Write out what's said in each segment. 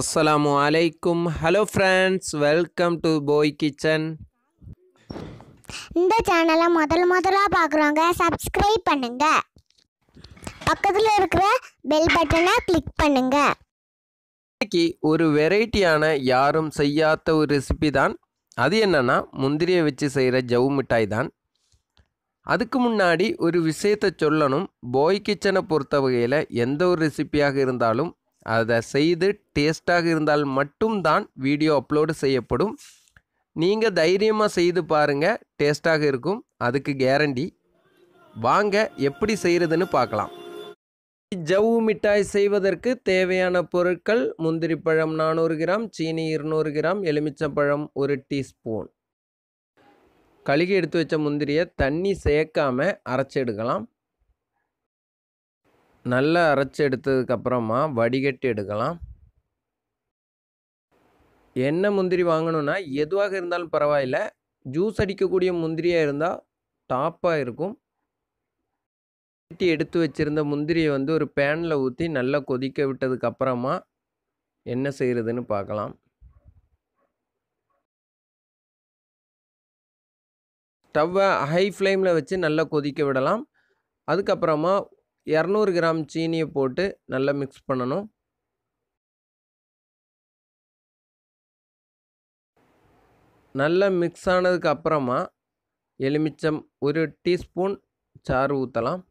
அஸ்லாம் வலைக்கும் hello friends welcome to போய் கிச்சன் இந்த சேனலை முதல் முதலாக பார்க்குறவங்க சப்ஸ்கிரைப் பண்ணுங்க பக்கத்தில் இருக்கிற பெல் பட்டனை கிளிக் பண்ணுங்க இன்னைக்கு ஒரு வெரைட்டியான யாரும் செய்யாத ஒரு ரெசிபி தான் அது என்னென்னா முந்திரியை வச்சு செய்கிற ஜவு மிட்டாய் தான் அதுக்கு முன்னாடி ஒரு விஷயத்தை சொல்லணும் போய் கிச்சனை பொறுத்த வகையில் எந்த ஒரு ரெசிப்பியாக இருந்தாலும் அதை செய்து டேஸ்ட்டாக இருந்தால் மட்டும்தான் வீடியோ அப்லோடு செய்யப்படும் நீங்கள் தைரியமாக செய்து பாருங்கள் டேஸ்ட்டாக இருக்கும் அதுக்கு கேரண்டி வாங்க எப்படி செய்கிறதுன்னு பார்க்கலாம் ஜவ்வு மிட்டாய் செய்வதற்கு தேவையான பொருட்கள் முந்திரி பழம் நானூறு கிராம் சீனி இருநூறு கிராம் எலுமிச்சம்பழம் ஒரு டீஸ்பூன் கழுகி எடுத்து வச்ச முந்திரியை தண்ணி சேர்க்காமல் அரைச்செடுக்கலாம் நல்லா அரைச்சி எடுத்ததுக்கப்புறமா வடிகட்டி எடுக்கலாம் என்ன முந்திரி வாங்கணும்னா எதுவாக இருந்தாலும் பரவாயில்ல ஜூஸ் அடிக்கக்கூடிய முந்திரியாக இருந்தால் டாப்பாக இருக்கும் வடிகட்டி எடுத்து வச்சுருந்த முந்திரியை வந்து ஒரு பேனில் ஊற்றி நல்லா கொதிக்க விட்டதுக்கப்புறமா என்ன செய்கிறதுன்னு பார்க்கலாம் ஸ்டவ்வை ஹை ஃப்ளேமில் வச்சு நல்லா கொதிக்க விடலாம் அதுக்கப்புறமா இரநூறு கிராம் சீனியை போட்டு நல்லா மிக்ஸ் பண்ணணும் நல்லா மிக்ஸ் ஆனதுக்கு அப்புறமா எலுமிச்சம் ஒரு டீஸ்பூன் சாறு ஊற்றலாம்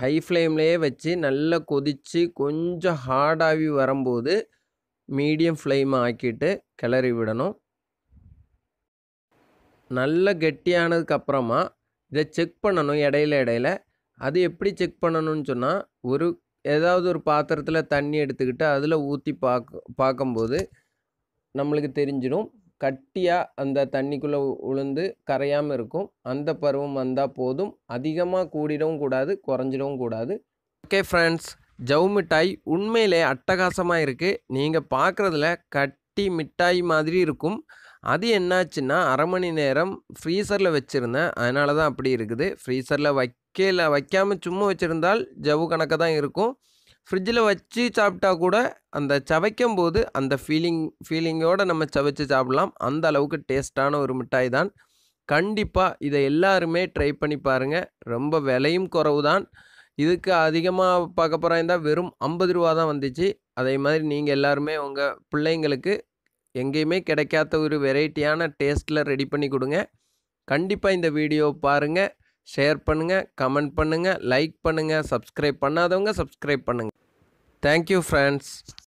ஹை ஃப்ளேம்லேயே வச்சு நல்லா கொதித்து கொஞ்சம் ஹார்டாகி வரும்போது மீடியம் ஃப்ளேம் ஆக்கிட்டு கிளறி விடணும் கெட்டியானதுக்கு கெட்டியானதுக்கப்புறமா இதை செக் பண்ணணும் இடையில இடையில அது எப்படி செக் பண்ணணும்னு சொன்னால் ஒரு ஏதாவது ஒரு பாத்திரத்தில் தண்ணி எடுத்துக்கிட்டு அதில் ஊற்றி பார்க்க பார்க்கும்போது நம்மளுக்கு தெரிஞ்சிடும் கட்டியாக அந்த தண்ணிக்குள்ளே உளுந்து கரையாமல் இருக்கும் அந்த பருவம் வந்தால் போதும் அதிகமாக கூடிடவும் கூடாது குறைஞ்சிடவும் கூடாது ஓகே ஃப்ரெண்ட்ஸ் ஜவு மிட்டாய் உண்மையிலே அட்டகாசமாக இருக்குது நீங்கள் பார்க்குறதுல கட்டி மிட்டாய் மாதிரி இருக்கும் அது என்னாச்சுன்னா அரை மணி நேரம் ஃப்ரீசரில் வச்சுருந்தேன் அதனால தான் அப்படி இருக்குது ஃப்ரீசரில் வைக்கல வைக்காமல் சும்மா வச்சுருந்தால் ஜவு கணக்காக தான் இருக்கும் ஃப்ரிட்ஜில் வச்சு சாப்பிட்டா கூட அந்த சவைக்கும் போது அந்த ஃபீலிங் ஃபீலிங்கோடு நம்ம சவைச்சு சாப்பிட்லாம் அந்த அளவுக்கு டேஸ்ட்டான ஒரு மிட்டாய் தான் கண்டிப்பாக இதை எல்லாருமே ட்ரை பண்ணி பாருங்கள் ரொம்ப விலையும் குறவு தான் இதுக்கு அதிகமாக பார்க்க போகிறா வெறும் ஐம்பது ரூபா தான் வந்துச்சு அதே மாதிரி நீங்கள் எல்லாருமே உங்கள் பிள்ளைங்களுக்கு எங்கேயுமே கிடைக்காத ஒரு வெரைட்டியான டேஸ்ட்டில் ரெடி பண்ணி கொடுங்க கண்டிப்பாக இந்த வீடியோ பாருங்கள் ஷேர் பண்ணுங்கள் கமெண்ட் பண்ணுங்கள் லைக் பண்ணுங்கள் சப்ஸ்கிரைப் பண்ணாதவங்க சப்ஸ்கிரைப் பண்ணுங்கள் தேங்க்யூ ஃப்ரெண்ட்ஸ்